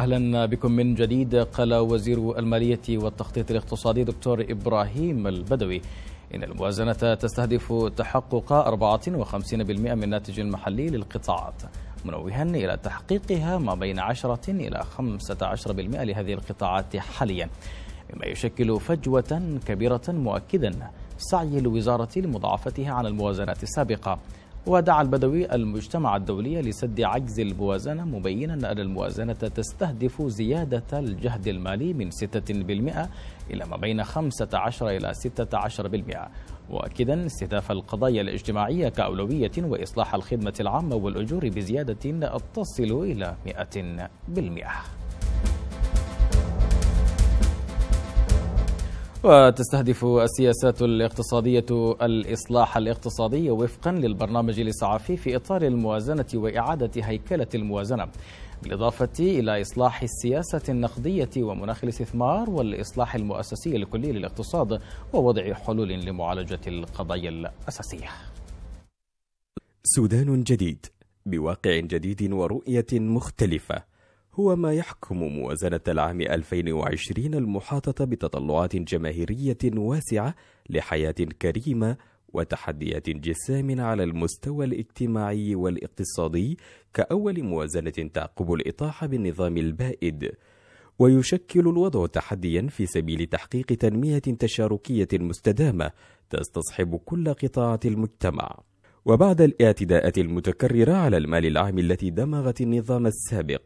أهلا بكم من جديد قال وزير المالية والتخطيط الاقتصادي دكتور إبراهيم البدوي إن الموازنة تستهدف تحقق 54% من الناتج المحلي للقطاعات منوها إلى تحقيقها ما بين 10 إلى 15% لهذه القطاعات حاليا مما يشكل فجوة كبيرة مؤكدا سعي الوزارة لمضاعفتها عن الموازنات السابقة ودعا البدوي المجتمع الدولي لسد عجز الموازنة مبينا أن الموازنة تستهدف زيادة الجهد المالي من 6% إلى ما بين 15 إلى 16% مؤكدا استهداف القضايا الاجتماعية كأولوية وإصلاح الخدمة العامة والأجور بزيادة تصل إلى 100% وتستهدف السياسات الاقتصادية الإصلاح الاقتصادي وفقا للبرنامج الإسعافي في إطار الموازنة وإعادة هيكلة الموازنة بالإضافة إلى إصلاح السياسة النقدية ومناخ الاستثمار والإصلاح المؤسسي الكلي للاقتصاد ووضع حلول لمعالجة القضايا الأساسية سودان جديد بواقع جديد ورؤية مختلفة هو ما يحكم موازنة العام 2020 المحاطة بتطلعات جماهيرية واسعة لحياة كريمة وتحديات جسام على المستوى الاجتماعي والاقتصادي كأول موازنة تعقب الإطاحة بالنظام البائد ويشكل الوضع تحديا في سبيل تحقيق تنمية تشاركية مستدامة تستصحب كل قطاعات المجتمع وبعد الاعتداءات المتكررة على المال العام التي دمغت النظام السابق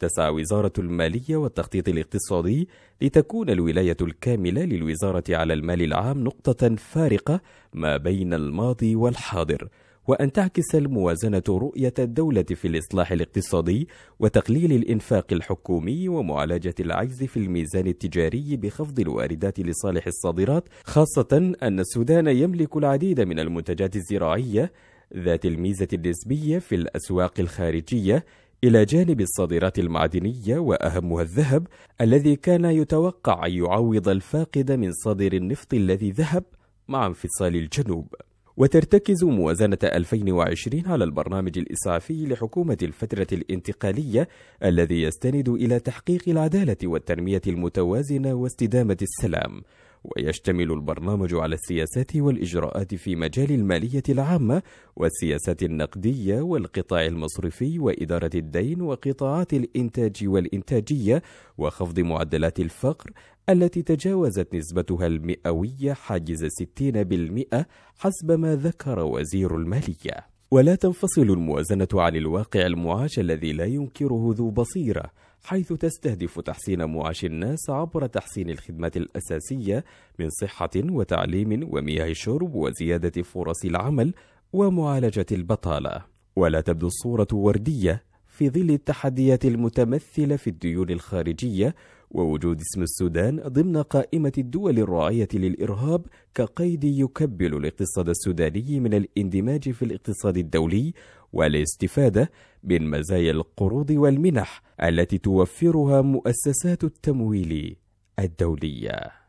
تسعى وزارة المالية والتخطيط الاقتصادي لتكون الولاية الكاملة للوزارة على المال العام نقطة فارقة ما بين الماضي والحاضر، وأن تعكس الموازنة رؤية الدولة في الإصلاح الاقتصادي وتقليل الإنفاق الحكومي ومعالجة العجز في الميزان التجاري بخفض الواردات لصالح الصادرات، خاصة أن السودان يملك العديد من المنتجات الزراعية ذات الميزة النسبية في الأسواق الخارجية إلى جانب الصادرات المعدنية وأهمها الذهب الذي كان يتوقع أن يعوض الفاقد من صادر النفط الذي ذهب مع انفصال الجنوب وترتكز موازنة 2020 على البرنامج الإسعافي لحكومة الفترة الانتقالية الذي يستند إلى تحقيق العدالة والتنمية المتوازنة واستدامة السلام ويشتمل البرنامج على السياسات والإجراءات في مجال المالية العامة والسياسات النقدية والقطاع المصرفي وإدارة الدين وقطاعات الإنتاج والإنتاجية وخفض معدلات الفقر التي تجاوزت نسبتها المئوية حاجز 60% حسب ما ذكر وزير المالية. ولا تنفصل الموازنة عن الواقع المعاش الذي لا ينكره ذو بصيرة حيث تستهدف تحسين معاش الناس عبر تحسين الخدمات الأساسية من صحة وتعليم ومياه الشرب وزيادة فرص العمل ومعالجة البطالة ولا تبدو الصورة وردية في ظل التحديات المتمثلة في الديون الخارجية ووجود اسم السودان ضمن قائمة الدول الراعية للإرهاب كقيد يكبل الاقتصاد السوداني من الاندماج في الاقتصاد الدولي والاستفادة من مزايا القروض والمنح التي توفرها مؤسسات التمويل الدوليه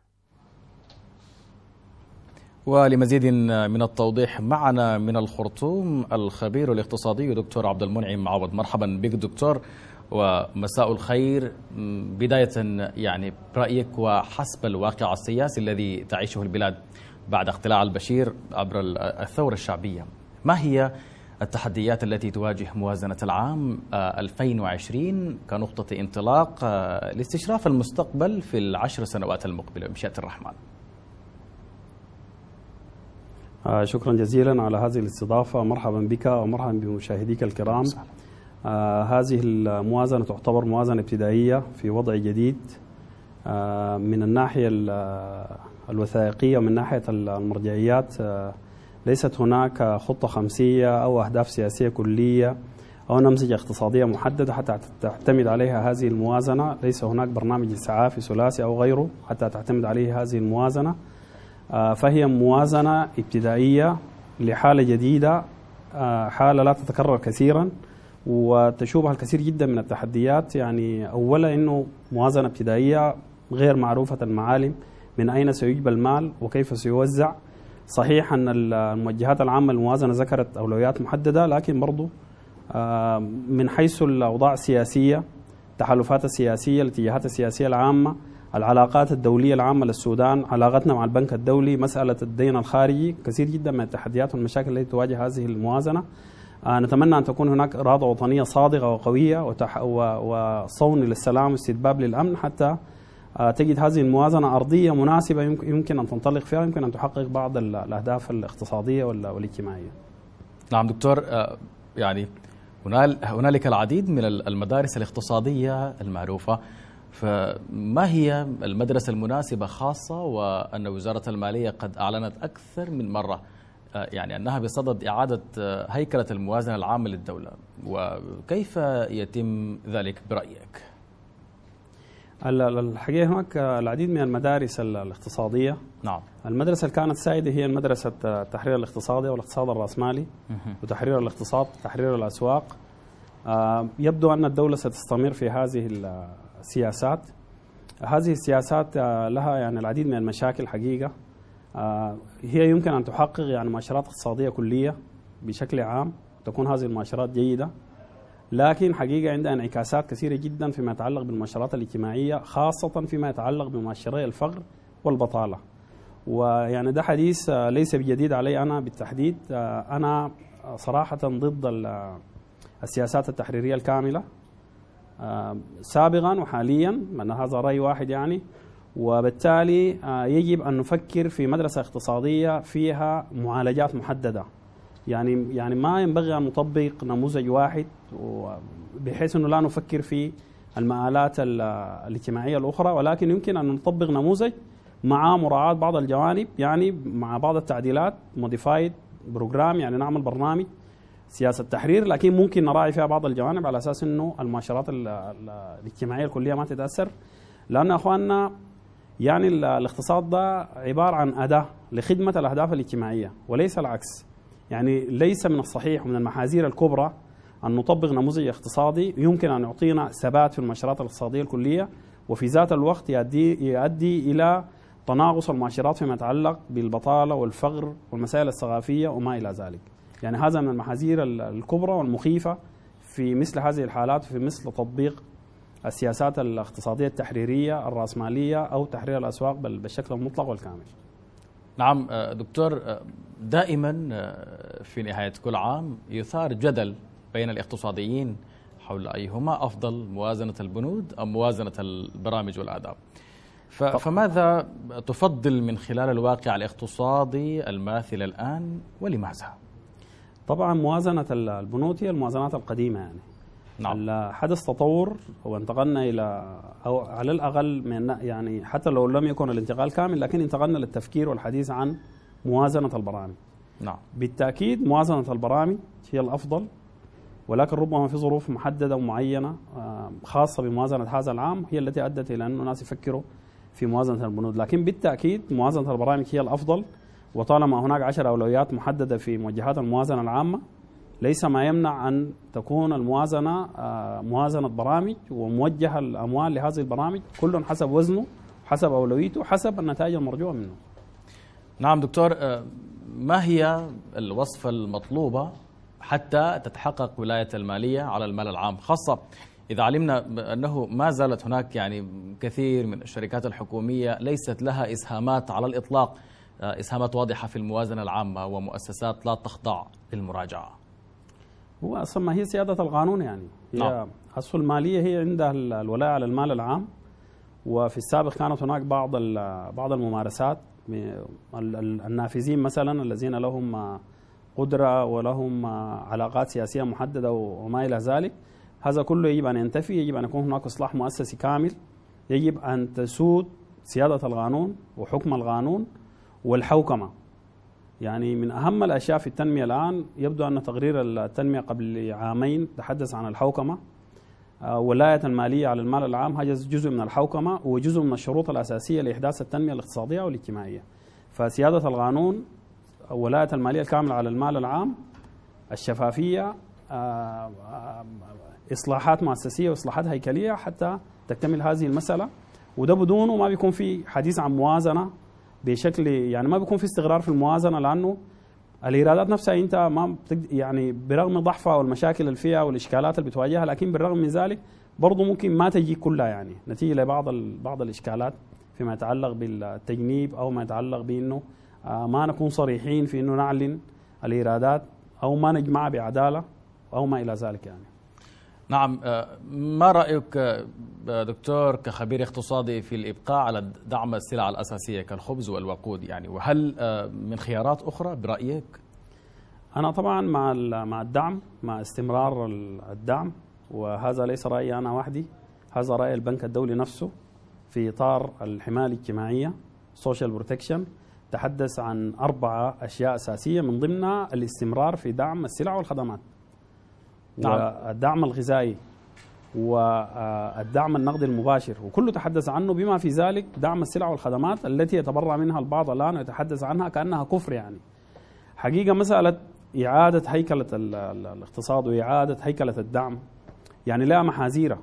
ولمزيد من التوضيح معنا من الخرطوم الخبير الاقتصادي دكتور عبد المنعم عوض مرحبا بك دكتور ومساء الخير بداية يعني برأيك وحسب الواقع السياسي الذي تعيشه البلاد بعد اقتلاع البشير عبر الثورة الشعبية ما هي التحديات التي تواجه موازنة العام 2020 كنقطة انطلاق آه، لاستشراف المستقبل في العشر سنوات المقبلة بمشيئة الرحمن آه شكرا جزيلا على هذه الاستضافة مرحبا بك ومرحبا بمشاهديك الكرام آه هذه الموازنة تعتبر موازنة ابتدائية في وضع جديد آه من الناحية آه، الوثائقية ومن ناحية المرجعيات آه، ليست هناك خطة خمسية أو أهداف سياسية كلية أو نمذجة اقتصادية محددة حتى تعتمد عليها هذه الموازنة ليس هناك برنامج إسعافي ثلاثي أو غيره حتى تعتمد عليه هذه الموازنة آه، فهي موازنة ابتدائية لحالة جديدة آه، حالة لا تتكرر كثيرا وتشوبها الكثير جدا من التحديات يعني أولا أنه موازنة ابتدائية غير معروفة المعالم من أين سيجب المال وكيف سيوزع صحيح أن الموجهات العامة للموازنة ذكرت أولويات محددة لكن برضو آه، من حيث الأوضاع السياسية التحالفات السياسية الاتجاهات السياسية العامة العلاقات الدولية العامة للسودان علاقتنا مع البنك الدولي مسألة الدين الخارجي كثير جدا من التحديات والمشاكل التي تواجه هذه الموازنة آه، نتمنى أن تكون هناك إرادة وطنية صادقة وقوية وتح... و... وصون للسلام واستتباب للأمن حتى آه، تجد هذه الموازنة أرضية مناسبة يمكن أن تنطلق فيها يمكن أن تحقق بعض الأهداف الاقتصادية والاجتماعية نعم دكتور آه، يعني هنالك العديد من المدارس الاقتصادية المعروفة فما هي المدرسة المناسبة خاصة وأن وزارة المالية قد أعلنت أكثر من مرة آه، يعني أنها بصدد إعادة آه، هيكلة الموازنة العامة للدولة وكيف يتم ذلك برأيك؟ الحقيقة هناك العديد من المدارس الاقتصادية نعم المدرسة اللي كانت سائدة هي مدرسة آه، التحرير الاقتصادي والاقتصاد الرأسمالي وتحرير الاقتصاد تحرير الأسواق يبدو أن الدولة ستستمر في هذه سياسات هذه السياسات آه، لها يعني العديد من المشاكل حقيقة آه، هي يمكن أن تحقق يعني مؤشرات اقتصادية كلية بشكل عام تكون هذه المؤشرات جيدة لكن حقيقة عندها انعكاسات كثيرة جدا فيما يتعلق بالمؤشرات الاجتماعية خاصة فيما يتعلق بمؤشري الفقر والبطالة ويعني ده حديث آه، ليس بجديد علي أنا بالتحديد أنا صراحة ضد السياسات التحريرية الكاملة سابقا وحاليا من هذا رأي واحد يعني وبالتالي آه، يجب أن نفكر في مدرسة اقتصادية فيها معالجات محددة يعني يعني ما ينبغي أن نطبق نموذج واحد بحيث أنه لا نفكر في المآلات الاجتماعية الأخرى ولكن يمكن أن نطبق نموذج مع مراعاة بعض الجوانب يعني مع بعض التعديلات موديفايد بروجرام يعني نعمل برنامج سياسه تحرير لكن ممكن نراعي فيها بعض الجوانب على اساس انه المؤشرات الاجتماعيه الكليه ما تتاثر لان اخواننا يعني الاقتصاد ده عباره عن اداه لخدمه الاهداف الاجتماعيه وليس العكس يعني ليس من الصحيح ومن المحاذير الكبرى ان نطبق نموذج اقتصادي يمكن ان يعطينا ثبات في المؤشرات الاقتصاديه الكليه وفي ذات الوقت يؤدي يؤدي الى تناقص المؤشرات فيما يتعلق بالبطاله والفقر والمسائل الثقافيه وما الى ذلك. يعني هذا من المحاذير الكبرى والمخيفة في مثل هذه الحالات في مثل تطبيق السياسات الاقتصادية التحريرية الرأسمالية أو تحرير الأسواق بالشكل المطلق والكامل نعم آه، دكتور آه، دائما آه، في نهاية كل عام يثار جدل بين الاقتصاديين حول أيهما أفضل موازنة البنود أم موازنة البرامج والآداب فماذا تفضل من خلال الواقع الاقتصادي الماثل الآن ولماذا؟ طبعا موازنه البنود هي الموازنات القديمه يعني نعم حدث تطور وانتقلنا الى او على الاقل من يعني حتى لو لم يكن الانتقال كامل لكن انتقلنا للتفكير والحديث عن موازنه البرامج نعم بالتاكيد موازنه البرامج هي الافضل ولكن ربما في ظروف محدده ومعينه خاصه بموازنه هذا العام هي التي ادت الى انه الناس يفكروا في موازنه البنود لكن بالتاكيد موازنه البرامج هي الافضل وطالما هناك عشر أولويات محددة في موجهات الموازنة العامة ليس ما يمنع أن تكون الموازنة آه، موازنة برامج وموجهة الأموال لهذه البرامج كل حسب وزنه حسب أولويته حسب النتائج المرجوة منه نعم دكتور آه، ما هي الوصفة المطلوبة حتى تتحقق ولاية المالية على المال العام خاصة إذا علمنا أنه ما زالت هناك يعني كثير من الشركات الحكومية ليست لها إسهامات على الإطلاق آه، إسهامات واضحة في الموازنة العامة ومؤسسات لا تخضع للمراجعة هو أصلا ما هي سيادة القانون يعني هي نعم. أصل المالية هي عندها الولاء على المال العام وفي السابق كانت هناك بعض بعض الممارسات النافذين مثلا الذين لهم قدرة ولهم علاقات سياسية محددة وما إلى ذلك هذا كله يجب أن ينتفي يجب أن يكون هناك إصلاح مؤسسي كامل يجب أن تسود سيادة القانون وحكم القانون والحوكمة يعني من أهم الأشياء في التنمية الآن يبدو أن تقرير التنمية قبل عامين تحدث عن الحوكمة آه، ولاية المالية على المال العام هذا جزء من الحوكمة وجزء من الشروط الأساسية لإحداث التنمية الاقتصادية والاجتماعية فسيادة القانون ولاية المالية الكاملة على المال العام الشفافية آه، آه، إصلاحات مؤسسية وإصلاحات هيكلية حتى تكتمل هذه المسألة وده بدونه ما بيكون في حديث عن موازنة بشكل يعني ما بيكون في استقرار في الموازنه لانه الايرادات نفسها انت ما يعني برغم ضعفها والمشاكل اللي فيها والاشكالات اللي بتواجهها لكن بالرغم من ذلك برضه ممكن ما تجي كلها يعني نتيجه لبعض بعض الاشكالات فيما يتعلق بالتجنيب او ما يتعلق بانه آه، ما نكون صريحين في انه نعلن الايرادات او ما نجمعها بعداله او ما الى ذلك يعني نعم آه، ما رأيك آه، دكتور كخبير اقتصادي في الإبقاء على دعم السلع الأساسية كالخبز والوقود يعني وهل آه، من خيارات أخرى برأيك؟ أنا طبعا مع مع الدعم مع استمرار الدعم وهذا ليس رأيي أنا وحدي هذا رأي البنك الدولي نفسه في إطار الحماية الاجتماعية سوشيال بروتكشن تحدث عن أربعة أشياء أساسية من ضمنها الاستمرار في دعم السلع والخدمات نعم. والدعم الغذائي والدعم النقدي المباشر وكله تحدث عنه بما في ذلك دعم السلع والخدمات التي يتبرع منها البعض الآن ويتحدث عنها كأنها كفر يعني حقيقة مسألة إعادة هيكلة الاقتصاد وإعادة هيكلة الدعم يعني لها محاذيرها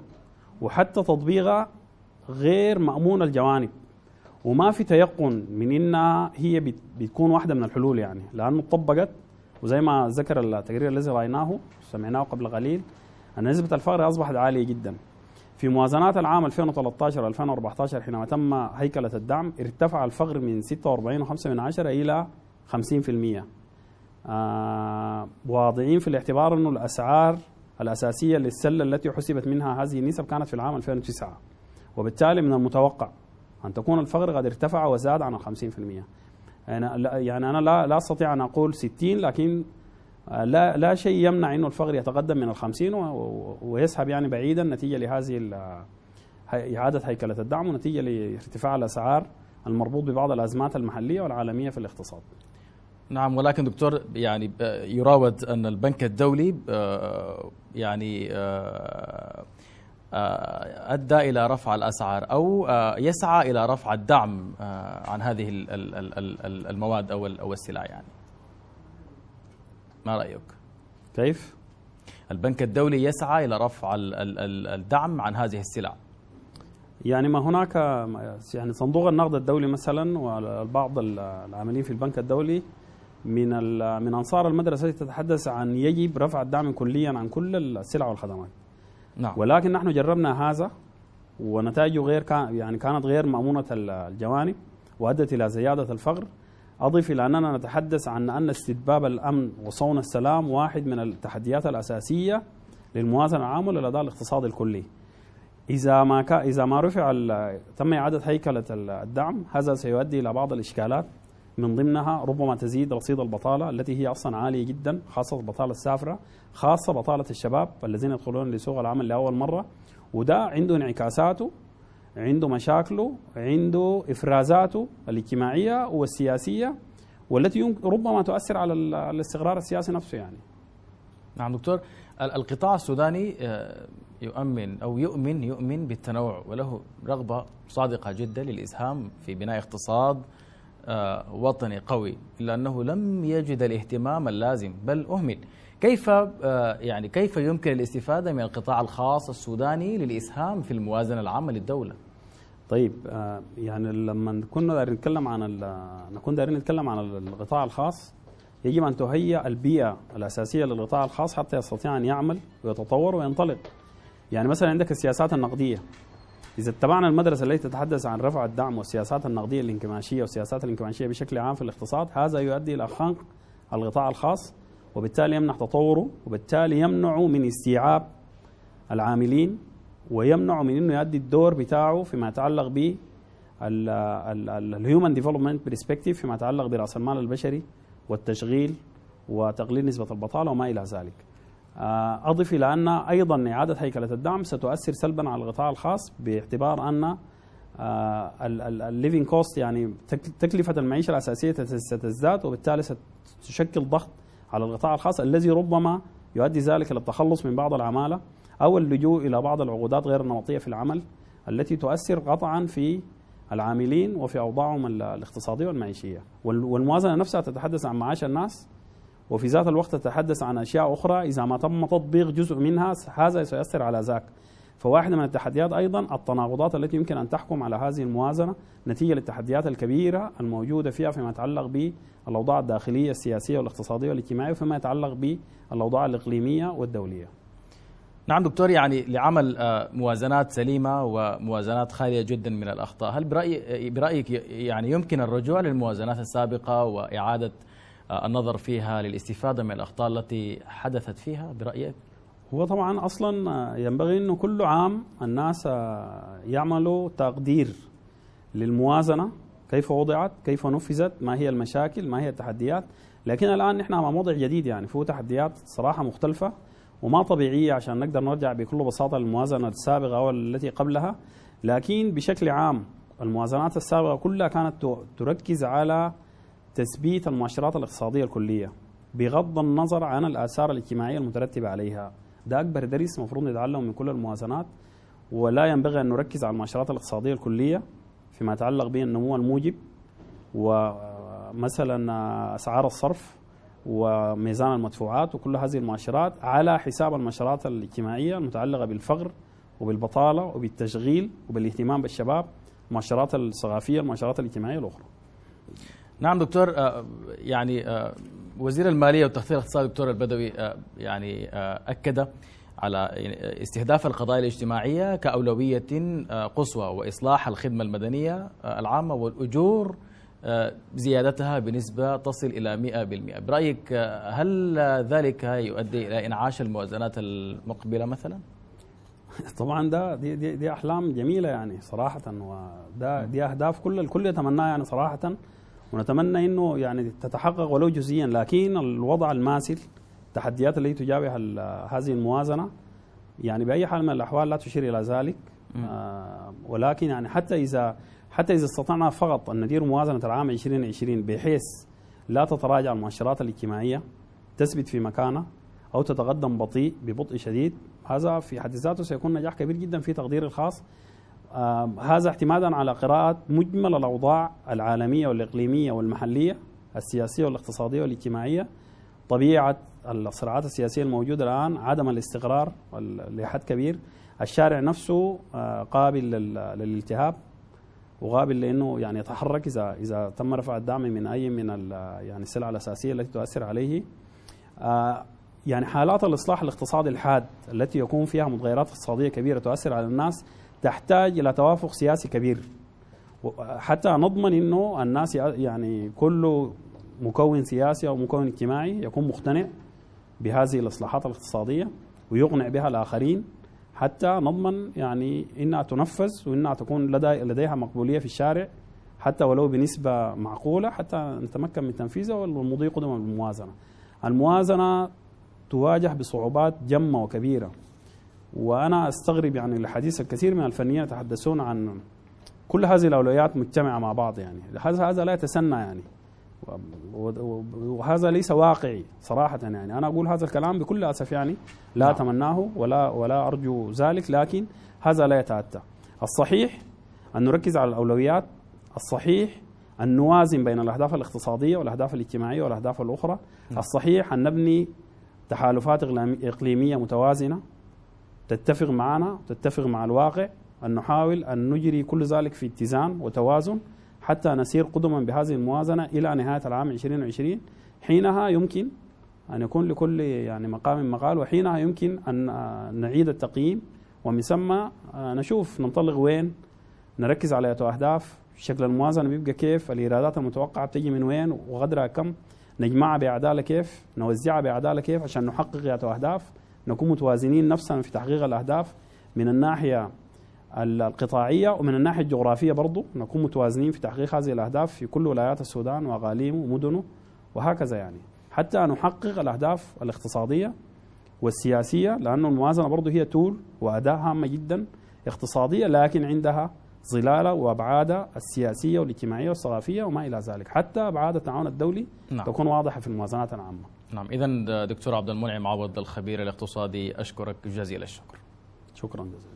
وحتى تطبيقها غير مأمون الجوانب وما في تيقن من انها هي بتكون واحده من الحلول يعني لانه طبقت وزي ما ذكر التقرير الذي رايناه سمعناه قبل قليل أن نسبة الفقر أصبحت عالية جدا في موازنات العام 2013 2014 حينما تم هيكلة الدعم ارتفع الفقر من 46.5 إلى 50% آه واضعين في الاعتبار أنه الأسعار الأساسية للسلة التي حسبت منها هذه النسب كانت في العام 2009 وبالتالي من المتوقع أن تكون الفقر قد ارتفع وزاد عن 50% أنا يعني أنا لا, لا أستطيع أن أقول 60 لكن آه، لا لا شيء يمنع انه الفقر يتقدم من الخمسين ويسحب يعني بعيدا نتيجه لهذه اعاده هيكله الدعم ونتيجه لارتفاع الاسعار المربوط ببعض الازمات المحليه والعالميه في الاقتصاد. نعم ولكن دكتور يعني آه، يراود ان البنك الدولي آه، يعني آه، أدى إلى رفع الأسعار أو آه، يسعى إلى رفع الدعم آه، عن هذه المواد أو السلع يعني ما رأيك؟ كيف؟ البنك الدولي يسعى إلى رفع الدعم عن هذه السلع يعني ما هناك يعني صندوق النقد الدولي مثلا وبعض العاملين في البنك الدولي من من انصار المدرسه تتحدث عن يجب رفع الدعم كليا عن كل السلع والخدمات نعم. ولكن نحن جربنا هذا ونتائجه غير كان يعني كانت غير مأمونة الجوانب وأدت إلى زيادة الفقر أضف إلى أننا نتحدث عن أن استتباب الأمن وصون السلام واحد من التحديات الأساسية للموازنة العامة للأداء الاقتصادي الكلي إذا ما ك... إذا ما رفع ال... تم إعادة هيكلة الدعم هذا سيؤدي إلى بعض الإشكالات من ضمنها ربما تزيد رصيد البطالة التي هي أصلا عالية جدا خاصة البطالة السافرة خاصة بطالة الشباب الذين يدخلون لسوق العمل لأول مرة وده عنده انعكاساته عنده مشاكله عنده إفرازاته الاجتماعية والسياسية والتي ربما تؤثر على الاستقرار السياسي نفسه يعني نعم دكتور القطاع السوداني آه، يؤمن أو يؤمن يؤمن بالتنوع وله رغبة صادقة جدا للإسهام في بناء اقتصاد آه، وطني قوي إلا أنه لم يجد الاهتمام اللازم بل أهمل كيف آه، يعني كيف يمكن الاستفادة من القطاع الخاص السوداني للإسهام في الموازنة العامة للدولة؟ طيب آه، يعني لما كنا دارين نتكلم عن نكون دارين نتكلم عن القطاع الخاص يجب أن تهيئ البيئة الأساسية للقطاع الخاص حتى يستطيع أن يعمل ويتطور وينطلق يعني مثلا عندك السياسات النقدية إذا اتبعنا المدرسة التي تتحدث عن رفع الدعم والسياسات النقدية الانكماشية والسياسات الانكماشية بشكل عام في الاقتصاد هذا يؤدي إلى خنق القطاع الخاص وبالتالي يمنع تطوره وبالتالي يمنع من استيعاب العاملين ويمنع من انه يؤدي الدور بتاعه فيما يتعلق ب الهيومن ديفلوبمنت برسبكتيف فيما يتعلق براس المال البشري والتشغيل وتقليل نسبه البطاله وما الى ذلك. آه، أضف إلى أن أيضا إعادة هيكلة الدعم ستؤثر سلبا على القطاع الخاص باعتبار أن آه، الليفينج كوست يعني تكلفة المعيشة الأساسية ستزداد وبالتالي ستشكل ضغط على القطاع الخاص الذي ربما يؤدي ذلك إلى التخلص من بعض العمالة أو اللجوء إلى بعض العقودات غير النمطية في العمل التي تؤثر قطعا في العاملين وفي أوضاعهم الاقتصادية والمعيشية والموازنة نفسها تتحدث عن معاش الناس وفي ذات الوقت تتحدث عن أشياء أخرى إذا ما تم تطبيق جزء منها هذا سيؤثر على ذاك فواحدة من التحديات أيضا التناقضات التي يمكن أن تحكم على هذه الموازنة نتيجة للتحديات الكبيرة الموجودة فيها فيما يتعلق بالأوضاع الداخلية السياسية والاقتصادية والاجتماعية وفيما يتعلق بالأوضاع الإقليمية والدولية نعم دكتور يعني لعمل آه، موازنات سليمة وموازنات خالية جدا من الأخطاء هل برأي برأيك يعني يمكن الرجوع للموازنات السابقة وإعادة آه، النظر فيها للاستفادة من الأخطاء التي حدثت فيها برأيك؟ هو طبعا أصلا آه، ينبغي أنه كل عام الناس آه، يعملوا تقدير للموازنة كيف وضعت كيف نفذت ما هي المشاكل ما هي التحديات لكن الآن نحن أمام وضع جديد يعني فيه تحديات صراحة مختلفة وما طبيعية عشان نقدر نرجع بكل بساطة للموازنة السابقة أو التي قبلها لكن بشكل عام الموازنات السابقة كلها كانت تركز على تثبيت المؤشرات الاقتصادية الكلية بغض النظر عن الآثار الاجتماعية المترتبة عليها ده أكبر درس مفروض نتعلمه من كل الموازنات ولا ينبغي أن نركز على المؤشرات الاقتصادية الكلية فيما يتعلق بالنمو الموجب ومثلا أسعار الصرف وميزان المدفوعات وكل هذه المؤشرات على حساب المؤشرات الاجتماعية المتعلقة بالفقر وبالبطالة وبالتشغيل وبالاهتمام بالشباب المؤشرات الثقافية المؤشرات الاجتماعية الأخرى نعم دكتور آه، يعني آه، وزير الماليه والتخطيط الاقتصادي الدكتور البدوي آه، يعني اكد على يعني، استهداف القضايا الاجتماعيه كاولويه قصوى واصلاح الخدمه المدنيه العامه والاجور زيادتها بنسبه تصل الى 100% برايك هل ذلك يؤدي الى انعاش الموازنات المقبله مثلا؟ طبعا ده دي, دي, دي احلام جميله يعني صراحه وده دي اهداف كل الكل يتمناها يعني صراحه ونتمنى انه يعني تتحقق ولو جزئيا لكن الوضع الماثل التحديات التي تجاوه هذه الموازنه يعني باي حال من الاحوال لا تشير الى ذلك آه ولكن يعني حتى اذا حتى اذا استطعنا فقط ان ندير موازنه العام 2020 بحيث لا تتراجع المؤشرات الاجتماعيه تثبت في مكانها او تتقدم بطيء ببطء شديد هذا في حد ذاته سيكون نجاح كبير جدا في تقدير الخاص هذا اعتمادا على قراءة مجمل الأوضاع العالمية والإقليمية والمحلية السياسية والاقتصادية والاجتماعية طبيعة الصراعات السياسية الموجودة الآن عدم الاستقرار لحد كبير الشارع نفسه آه، قابل للالتهاب وقابل لانه يعني يتحرك اذا اذا تم رفع الدعم من اي من يعني السلع الاساسيه التي تؤثر عليه آه، يعني حالات الاصلاح الاقتصادي الحاد التي يكون فيها متغيرات اقتصاديه كبيره تؤثر على الناس تحتاج الى توافق سياسي كبير حتى نضمن انه الناس يعني كل مكون سياسي او مكون اجتماعي يكون مقتنع بهذه الاصلاحات الاقتصاديه ويقنع بها الاخرين حتى نضمن يعني انها تنفذ وانها تكون لدي لديها مقبوليه في الشارع حتى ولو بنسبه معقوله حتى نتمكن من تنفيذها والمضي قدما بالموازنه. الموازنه تواجه بصعوبات جمه وكبيره وأنا أستغرب يعني الحديث الكثير من الفنيين يتحدثون عن كل هذه الأولويات مجتمعة مع بعض يعني هذا هذا لا يتسنى يعني وهذا ليس واقعي صراحة يعني أنا أقول هذا الكلام بكل أسف يعني لا نعم. أتمناه ولا ولا أرجو ذلك لكن هذا لا يتأتى الصحيح أن نركز على الأولويات الصحيح أن نوازن بين الأهداف الاقتصادية والأهداف الاجتماعية والأهداف الأخرى نعم. الصحيح أن نبني تحالفات إقليمية متوازنة تتفق معنا تتفق مع الواقع أن نحاول أن نجري كل ذلك في اتزان وتوازن حتى نسير قدما بهذه الموازنة إلى نهاية العام 2020 حينها يمكن أن يكون لكل يعني مقام مقال وحينها يمكن أن نعيد التقييم ومن ثم آه، نشوف ننطلق وين نركز على أهداف شكل الموازنة بيبقى كيف الإيرادات المتوقعة بتجي من وين وغدرها كم نجمعها بعدالة كيف نوزعها بعدالة كيف عشان نحقق أهداف نكون متوازنين نفسنا في تحقيق الأهداف من الناحية القطاعية ومن الناحية الجغرافية برضه نكون متوازنين في تحقيق هذه الأهداف في كل ولايات السودان وأقاليمه ومدنه وهكذا يعني حتى نحقق الأهداف الاقتصادية والسياسية لأنه الموازنة برضه هي تول وأداة هامة جدا اقتصادية لكن عندها ظلالة وأبعادها السياسية والاجتماعية والثقافية وما إلى ذلك حتى أبعاد التعاون الدولي نعم. تكون واضحة في الموازنات العامة نعم إذا دكتور عبد المنعم عوض الخبير الاقتصادي أشكرك جزيل الشكر شكرا جزيلا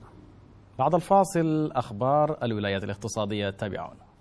بعد الفاصل أخبار الولايات الاقتصادية تابعونا